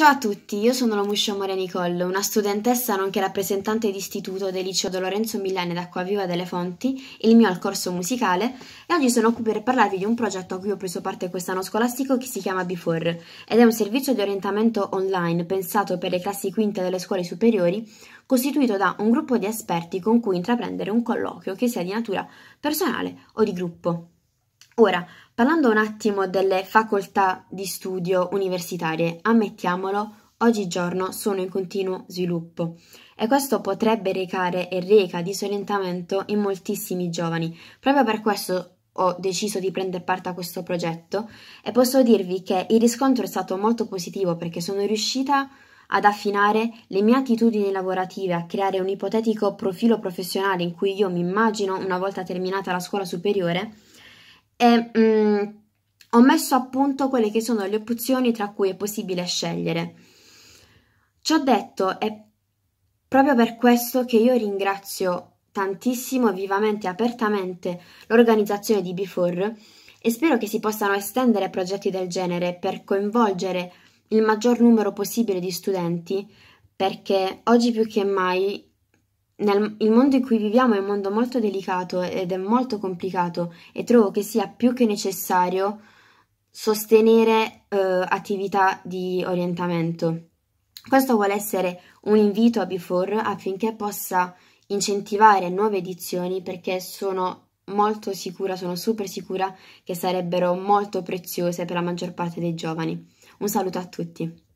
Ciao a tutti, io sono la Muscio Maria Nicollo, una studentessa nonché rappresentante di istituto del liceo De Lorenzo Millane d'Acquaviva delle Fonti, il mio al corso musicale, e oggi sono qui per parlarvi di un progetto a cui ho preso parte quest'anno scolastico che si chiama Before, ed è un servizio di orientamento online pensato per le classi quinte delle scuole superiori, costituito da un gruppo di esperti con cui intraprendere un colloquio che sia di natura personale o di gruppo. Ora, parlando un attimo delle facoltà di studio universitarie, ammettiamolo, oggigiorno sono in continuo sviluppo e questo potrebbe recare e reca disorientamento in moltissimi giovani. Proprio per questo ho deciso di prendere parte a questo progetto e posso dirvi che il riscontro è stato molto positivo perché sono riuscita ad affinare le mie attitudini lavorative, a creare un ipotetico profilo professionale in cui io mi immagino una volta terminata la scuola superiore e mh, mm, ho messo a punto quelle che sono le opzioni tra cui è possibile scegliere. Ciò detto, è proprio per questo che io ringrazio tantissimo, vivamente e apertamente l'organizzazione di Before e spero che si possano estendere progetti del genere per coinvolgere il maggior numero possibile di studenti perché oggi più che mai nel, il mondo in cui viviamo è un mondo molto delicato ed è molto complicato e trovo che sia più che necessario sostenere eh, attività di orientamento. Questo vuole essere un invito a Before affinché possa incentivare nuove edizioni perché sono molto sicura, sono super sicura che sarebbero molto preziose per la maggior parte dei giovani. Un saluto a tutti.